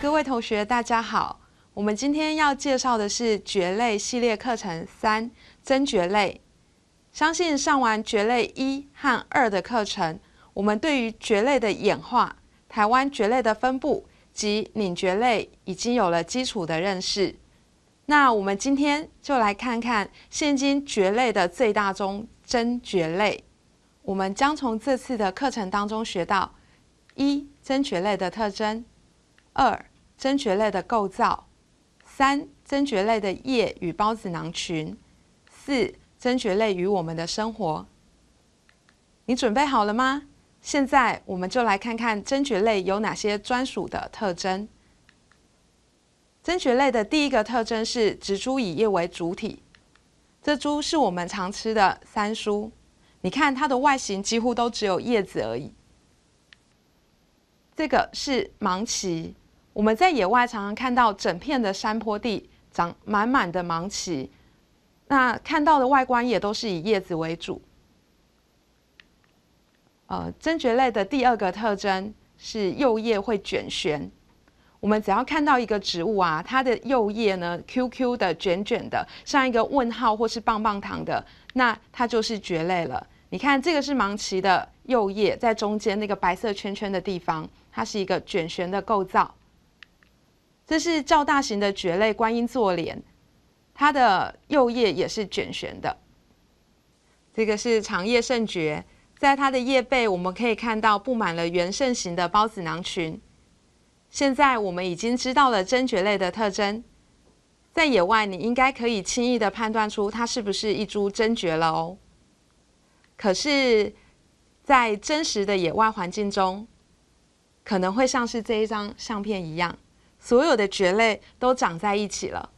各位同学，大家好。我们今天要介绍的是蕨类系列课程三——真蕨类。相信上完蕨类一和二的课程，我们对于蕨类的演化、台湾蕨类的分布及领蕨类已经有了基础的认识。那我们今天就来看看现今蕨类的最大宗——真蕨类。我们将从这次的课程当中学到：一、真蕨类的特征。二真蕨类的构造，三真蕨类的叶与孢子囊群，四真蕨类与我们的生活。你准备好了吗？现在我们就来看看真蕨类有哪些专属的特征。真蕨类的第一个特征是植株以叶为主体，这株是我们常吃的三株。你看它的外形几乎都只有叶子而已。这个是芒萁。我们在野外常常看到整片的山坡地长满满的芒萁，那看到的外观也都是以叶子为主。呃，真蕨类的第二个特征是幼叶会卷旋。我们只要看到一个植物啊，它的幼叶呢 QQ 的卷卷的，像一个问号或是棒棒糖的，那它就是蕨类了。你看这个是芒萁的幼叶，在中间那个白色圈圈的地方，它是一个卷旋的构造。这是较大型的蕨类观音座莲，它的幼叶也是卷旋的。这个是长叶圣蕨，在它的叶背我们可以看到布满了圆肾形的孢子囊群。现在我们已经知道了真蕨类的特征，在野外你应该可以轻易的判断出它是不是一株真蕨了哦。可是，在真实的野外环境中，可能会像是这一张相片一样。所有的蕨类都长在一起了，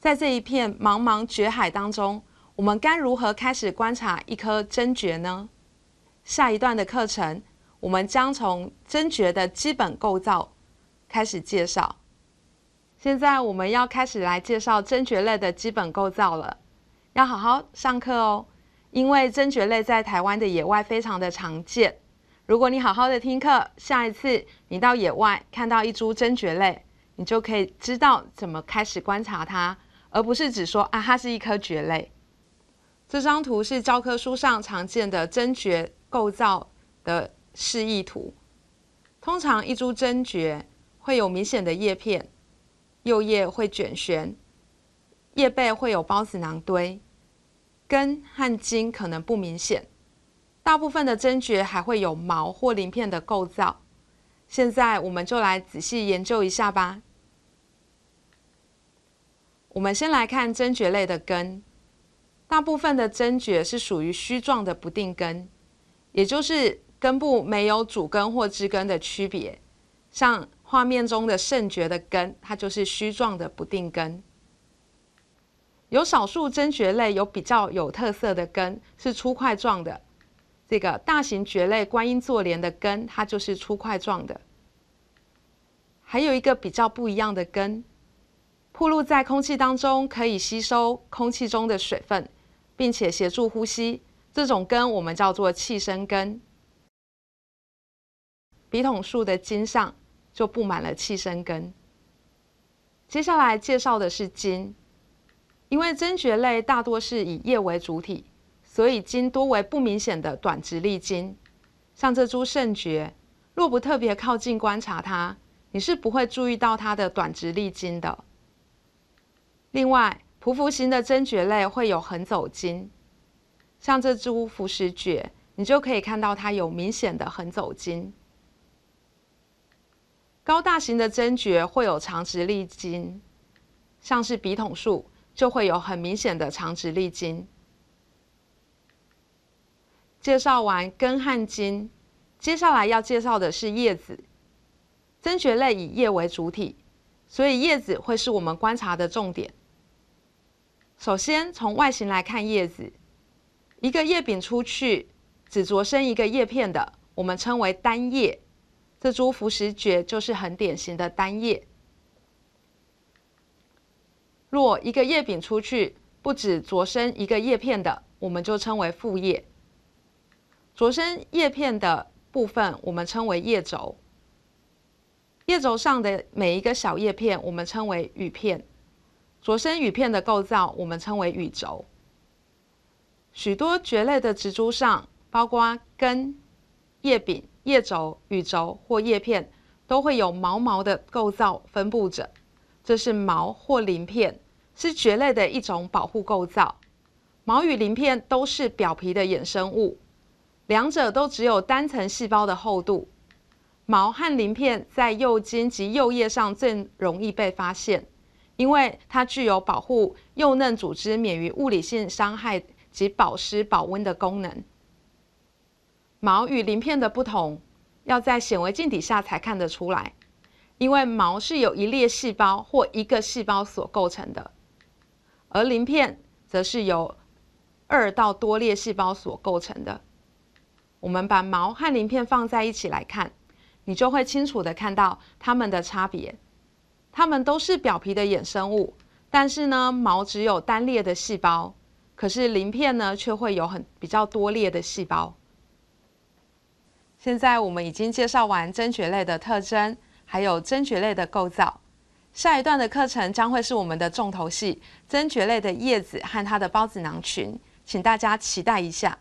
在这一片茫茫蕨海当中，我们该如何开始观察一颗真蕨呢？下一段的课程，我们将从真蕨的基本构造开始介绍。现在我们要开始来介绍真蕨类的基本构造了，要好好上课哦，因为真蕨类在台湾的野外非常的常见。如果你好好的听课，下一次你到野外看到一株真蕨类。你就可以知道怎么开始观察它，而不是只说啊，它是一颗蕨类。这张图是教科书上常见的真蕨构造的示意图。通常一株真蕨会有明显的叶片，右叶会卷旋，叶背会有孢子囊堆，根和茎可能不明显。大部分的真蕨还会有毛或鳞片的构造。现在我们就来仔细研究一下吧。我们先来看真蕨类的根，大部分的真蕨是属于须状的不定根，也就是根部没有主根或支根的区别。像画面中的肾蕨的根，它就是须状的不定根。有少数真蕨类有比较有特色的根，是粗块状的。这个大型蕨类观音座莲的根，它就是粗块状的。还有一个比较不一样的根，铺露在空气当中，可以吸收空气中的水分，并且协助呼吸。这种根我们叫做气生根。笔筒树的茎上就布满了气生根。接下来介绍的是茎，因为真蕨类大多是以叶为主体。所以茎多为不明显的短直立茎，像这株肾蕨，若不特别靠近观察它，你是不会注意到它的短直立茎的。另外，匍匐型的真蕨类会有横走茎，像这株浮石蕨，你就可以看到它有明显的横走茎。高大型的真蕨会有长直立茎，像是笔筒树就会有很明显的长直立茎。介绍完根和茎，接下来要介绍的是叶子。真蕨类以叶为主体，所以叶子会是我们观察的重点。首先从外形来看，叶子一个叶柄出去只着生一个叶片的，我们称为单叶。这株浮石蕨就是很典型的单叶。若一个叶柄出去不止着生一个叶片的，我们就称为复叶。灼生叶片的部分，我们称为叶轴。叶轴上的每一个小叶片，我们称为羽片。灼生羽片的构造，我们称为羽轴。许多蕨类的植株上，包括根、叶柄、叶轴、羽轴或叶片，都会有毛毛的构造分布着。这是毛或鳞片，是蕨类的一种保护构造。毛与鳞片都是表皮的衍生物。两者都只有单层细胞的厚度。毛和鳞片在幼茎及幼叶上最容易被发现，因为它具有保护幼嫩组织免于物理性伤害及保湿保温的功能。毛与鳞片的不同，要在显微镜底下才看得出来，因为毛是由一列细胞或一个细胞所构成的，而鳞片则是由二到多列细胞所构成的。我们把毛和鳞片放在一起来看，你就会清楚的看到它们的差别。它们都是表皮的衍生物，但是呢，毛只有单列的细胞，可是鳞片呢却会有很比较多列的细胞。现在我们已经介绍完真蕨类的特征，还有真蕨类的构造。下一段的课程将会是我们的重头戏——真蕨类的叶子和它的孢子囊群，请大家期待一下。